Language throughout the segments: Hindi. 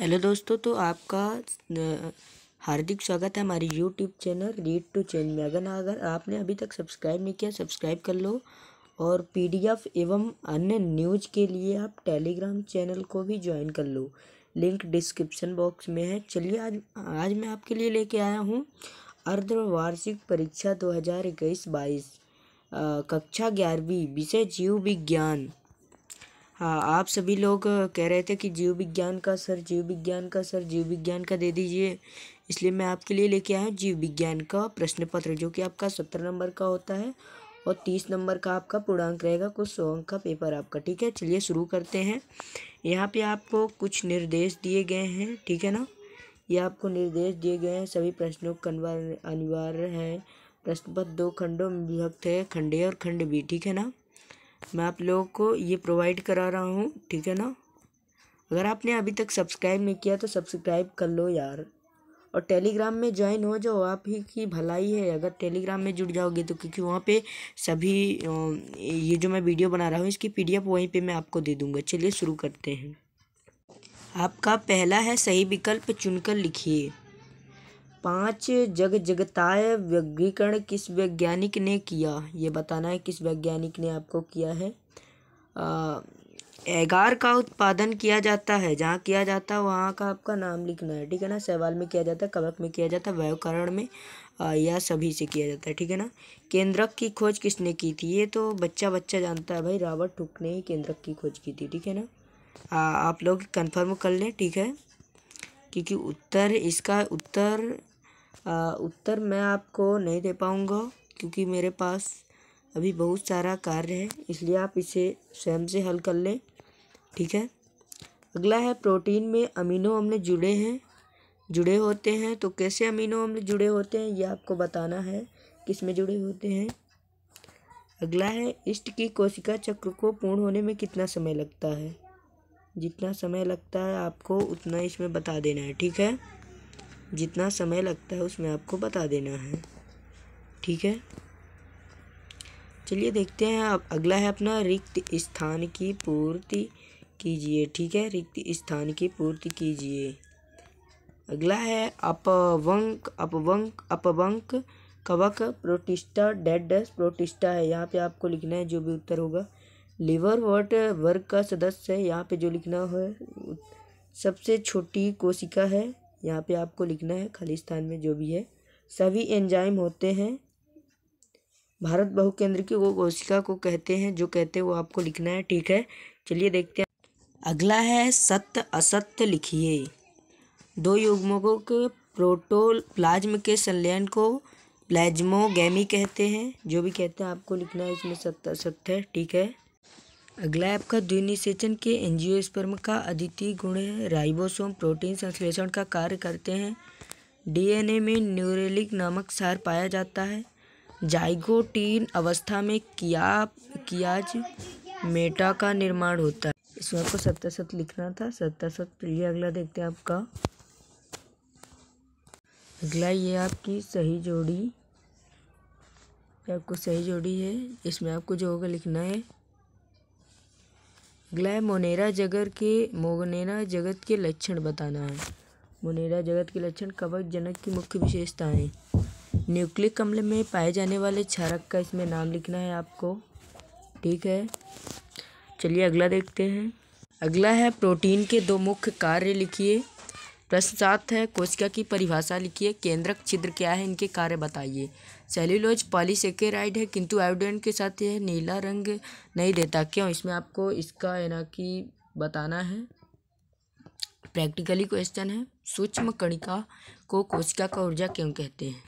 हेलो दोस्तों तो आपका हार्दिक स्वागत है हमारी YouTube channel read to change में अगर अगर आपने अभी तक सब्सक्राइब नहीं किया सब्सक्राइब कर लो और पीडीएफ एवं अन्य न्यूज के लिए आप टेलीग्राम चैनल को भी ज्वाइन कर लो लिंक डिस्क्रिप्शन बॉक्स में है चलिए आज आज मैं आपके लिए लेके आया हूँ अर्धवार्षिक परीक्षा दो हज़ार इक्कीस बाईस कक्षा ग्यारहवीं विषय जीव विज्ञान हाँ आप सभी लोग कह रहे थे कि जीव विज्ञान का सर जीव विज्ञान का सर जीव विज्ञान का दे दीजिए इसलिए मैं आपके लिए लेके आया हूँ जीव विज्ञान का प्रश्न पत्र जो कि आपका सत्तर नंबर का होता है और तीस नंबर का आपका पूर्णांक रहेगा कुछ सौ अंक का पेपर आपका ठीक है चलिए शुरू करते हैं यहाँ पे आपको कुछ निर्देश दिए गए हैं ठीक है ना ये आपको निर्देश दिए गए हैं सभी प्रश्नों का अनिवार्य है प्रश्न पत्र दो खंडों में विभक्त है खंडे और खंड भी ठीक है ना मैं आप लोगों को ये प्रोवाइड करा रहा हूँ ठीक है ना अगर आपने अभी तक सब्सक्राइब नहीं किया तो सब्सक्राइब कर लो यार और टेलीग्राम में ज्वाइन हो जाओ आप ही की भलाई है अगर टेलीग्राम में जुड़ जाओगे तो क्योंकि वहाँ पे सभी ये जो मैं वीडियो बना रहा हूँ इसकी पीडीएफ वहीं पे मैं आपको दे दूँगा चलिए शुरू करते हैं आपका पहला है सही विकल्प चुनकर लिखिए पाँच जग जगताय व्यग्रीकरण किस वैज्ञानिक ने किया ये बताना है किस वैज्ञानिक ने आपको किया है एगार का उत्पादन किया जाता है जहाँ किया जाता है वहाँ का आपका नाम लिखना है ठीक है ना सवाल में किया जाता है कवक में किया जाता है वायुकरण में आ, या सभी से किया जाता है ठीक है ना केंद्रक की खोज किसने की थी ये तो बच्चा बच्चा जानता है भाई रावत ठुक ने ही केंद्रक की खोज की थी ठीक है ना आ, आप लोग कन्फर्म कर लें ठीक है क्योंकि उत्तर इसका उत्तर उत्तर मैं आपको नहीं दे पाऊँगा क्योंकि मेरे पास अभी बहुत सारा कार्य है इसलिए आप इसे स्वयं से हल कर लें ठीक है अगला है प्रोटीन में अमीनो अम्ल जुड़े हैं जुड़े होते हैं तो कैसे अमीनो अम्ल जुड़े होते हैं ये आपको बताना है किस में जुड़े होते हैं अगला है इष्ट की कोशिका चक्र को पूर्ण होने में कितना समय लगता है जितना समय लगता है आपको उतना इसमें बता देना है ठीक है जितना समय लगता है उसमें आपको बता देना है ठीक है चलिए देखते हैं अब अगला है अपना रिक्त स्थान की पूर्ति कीजिए ठीक है रिक्त स्थान की पूर्ति कीजिए अगला है अपवंक अपवंक अपवंक कवक प्रोटिस्टा डेड प्रोटिस्टा है यहाँ पे आपको लिखना है जो भी उत्तर होगा लिवर वर्ट वर्ग का सदस्य है यहाँ पे जो लिखना है सबसे छोटी कोशिका है यहाँ पे आपको लिखना है खालिस्तान में जो भी है सभी एंजाइम होते हैं भारत बहुकेंद्र की वो कोशिका को कहते हैं जो कहते हैं वो आपको लिखना है ठीक है चलिए देखते हैं अगला है सत्य असत्य लिखिए दो युग्मों के प्रोटोप्लाज्म के संलयन को प्लाज्मोगेमी कहते हैं जो भी कहते हैं आपको लिखना है इसमें सत्य असत्य ठीक है अगला आपका द्विनिषेचन के एंजियोस्पर्म का अद्वितीय गुण है राइबोसोम प्रोटीन संश्लेषण का कार्य करते हैं डीएनए में न्यूरेलिक नामक सार पाया जाता है जाइगोटीन अवस्था में किया कियाज मेटा का निर्माण होता है इसमें आपको सत्तर लिखना था सत्तर सत चलिए अगला देखते हैं आपका अगला ये आपकी सही जोड़ी आपको सही जोड़ी है इसमें आपको जो होगा लिखना है ग्लैमोनेरा जगत के मोगनेरा जगत के लक्षण बताना है मोनेरा जगत के लक्षण कवक जनक की मुख्य विशेषताएं न्यूक्लिक अम्ल में पाए जाने वाले क्षारक का इसमें नाम लिखना है आपको ठीक है चलिए अगला देखते हैं अगला है प्रोटीन के दो मुख्य कार्य लिखिए प्रश्न सात है कोशिका की परिभाषा लिखिए केंद्रक छिद्र क्या है इनके कार्य बताइए सेल्यूलोज पॉलीसेकेराइड है किंतु आयोडीन के साथ यह नीला रंग नहीं देता क्यों इसमें आपको इसका है ना कि बताना है प्रैक्टिकली क्वेश्चन है सूक्ष्म कणिका को कोशिका का ऊर्जा क्यों कहते हैं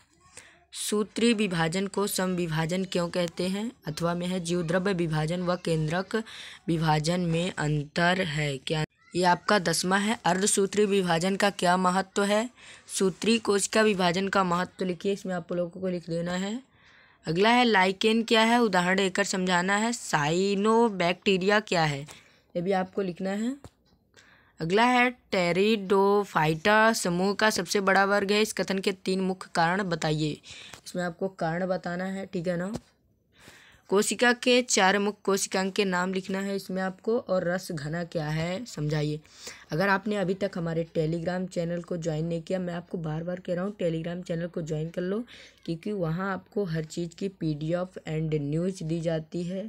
सूत्री विभाजन को सम विभाजन क्यों कहते हैं अथवा में है जीवद्रव्य विभाजन व केंद्रक विभाजन में अंतर है क्या ये आपका दसवा है अर्धसूत्री विभाजन का क्या महत्व है सूत्री कोशिका विभाजन का महत्व लिखिए इसमें आप लोगों को लिख देना है अगला है लाइकेन क्या है उदाहरण देकर समझाना है साइनो बैक्टीरिया क्या है ये भी आपको लिखना है अगला है टेरिडोफाइटा समूह का सबसे बड़ा वर्ग है इस कथन के तीन मुख्य कारण बताइए इसमें आपको कारण बताना है ठीक है ना कोशिका के चार मुख्य कोशिकांग के नाम लिखना है इसमें आपको और रस घना क्या है समझाइए अगर आपने अभी तक हमारे टेलीग्राम चैनल को ज्वाइन नहीं किया मैं आपको बार बार कह रहा हूँ टेलीग्राम चैनल को ज्वाइन कर लो क्योंकि वहाँ आपको हर चीज़ की पीडीएफ एंड न्यूज दी जाती है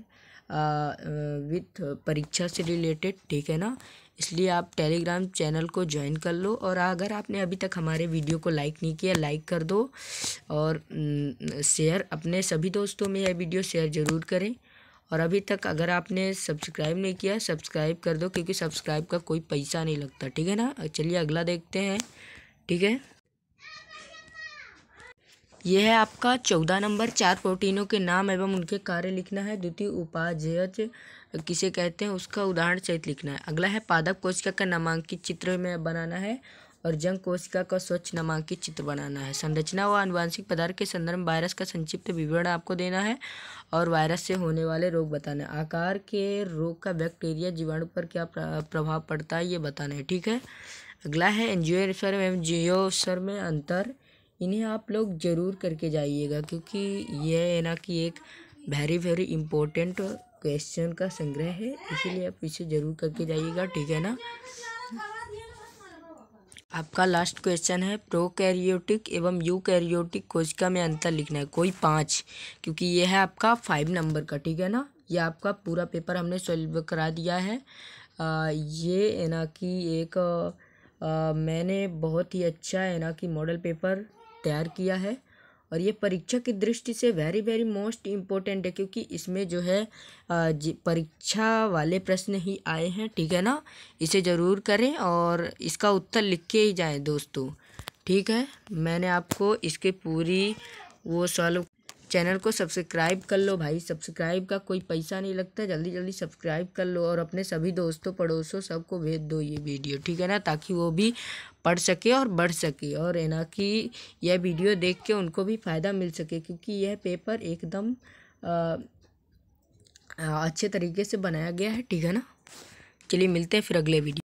विथ परीक्षा से रिलेटेड ठीक है ना इसलिए आप टेलीग्राम चैनल को ज्वाइन कर लो और अगर आपने अभी तक हमारे वीडियो को लाइक नहीं किया लाइक कर दो और शेयर अपने सभी दोस्तों में यह वीडियो शेयर ज़रूर करें और अभी तक अगर आपने सब्सक्राइब नहीं किया सब्सक्राइब कर दो क्योंकि सब्सक्राइब का कोई पैसा नहीं लगता ठीक है ना चलिए अगला देखते हैं ठीक है यह है आपका चौदह नंबर चार प्रोटीनों के नाम एवं उनके कार्य लिखना है द्वितीय उपाध्यय किसे कहते हैं उसका उदाहरण चरित लिखना है अगला है पादप कोशिका का नामांकित चित्र में बनाना है और जंग कोशिका का स्वच्छ नामांकित चित्र बनाना है संरचना व अनुवांशिक पदार्थ के संदर्भ में वायरस का संक्षिप्त विवरण आपको देना है और वायरस से होने वाले रोग बताना है आकार के रोग का बैक्टीरिया जीवाणु पर क्या प्रभाव पड़ता है ये बताना है ठीक है अगला है एनजियो एवं जियो में अंतर इन्हें आप लोग ज़रूर करके जाइएगा क्योंकि यह है ना कि एक वेरी वेरी इम्पोर्टेंट क्वेश्चन का संग्रह है इसीलिए आप इसे ज़रूर करके जाइएगा ठीक है ना आपका लास्ट क्वेश्चन है प्रोकैरियोटिक एवं यूकैरियोटिक कोशिका में अंतर लिखना है कोई पाँच क्योंकि ये है आपका फाइव नंबर का ठीक है ना ये आपका पूरा पेपर हमने सॉल्व करा दिया है आ, ये है ना कि एक आ, मैंने बहुत ही अच्छा है ना कि मॉडल पेपर तैयार किया है और ये परीक्षा की दृष्टि से वेरी वेरी मोस्ट इम्पोर्टेंट है क्योंकि इसमें जो है परीक्षा वाले प्रश्न ही आए हैं ठीक है ना इसे ज़रूर करें और इसका उत्तर लिख के ही जाएं दोस्तों ठीक है मैंने आपको इसके पूरी वो सॉल्व चैनल को सब्सक्राइब कर लो भाई सब्सक्राइब का कोई पैसा नहीं लगता जल्दी जल्दी सब्सक्राइब कर लो और अपने सभी दोस्तों पड़ोसों सबको भेज दो ये वीडियो ठीक है ना ताकि वो भी पढ़ सके और बढ़ सके और है ना कि यह वीडियो देख के उनको भी फ़ायदा मिल सके क्योंकि यह पेपर एकदम अच्छे तरीके से बनाया गया है ठीक है ना चलिए मिलते हैं फिर अगले वीडियो